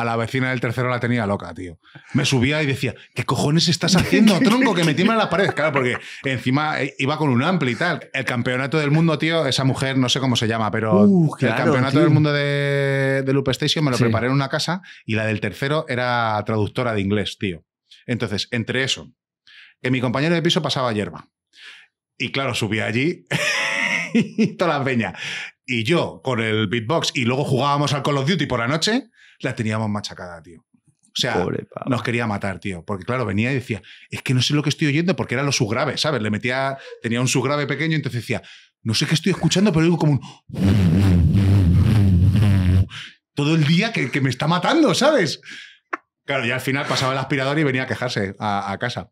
a la vecina del tercero la tenía loca, tío. Me subía y decía, ¿qué cojones estás haciendo, tronco? Que me en la pared. Claro, porque encima eh, iba con un ampli y tal. El campeonato del mundo, tío, esa mujer, no sé cómo se llama, pero uh, el campeonato del mundo de, de, Loop Station me lo preparé en una casa y la del tercero era traductora de inglés, tío. Entonces, entre eso, que mi compañero de piso pasaba hierba. Y claro, subía allí y toda la peña. Y yo con el beatbox y luego jugábamos al Call of Duty por la noche la teníamos machacada, tío. O sea, nos quería matar, tío. Porque claro, venía y decía, es que no sé lo que estoy oyendo, porque era lo subgrave, ¿sabes? Le metía, tenía un subgrave pequeño, entonces decía, no sé qué estoy escuchando, pero digo como un... Todo el día que, me está matando, ¿sabes? Claro, y al final pasaba el aspirador y venía a quejarse a casa.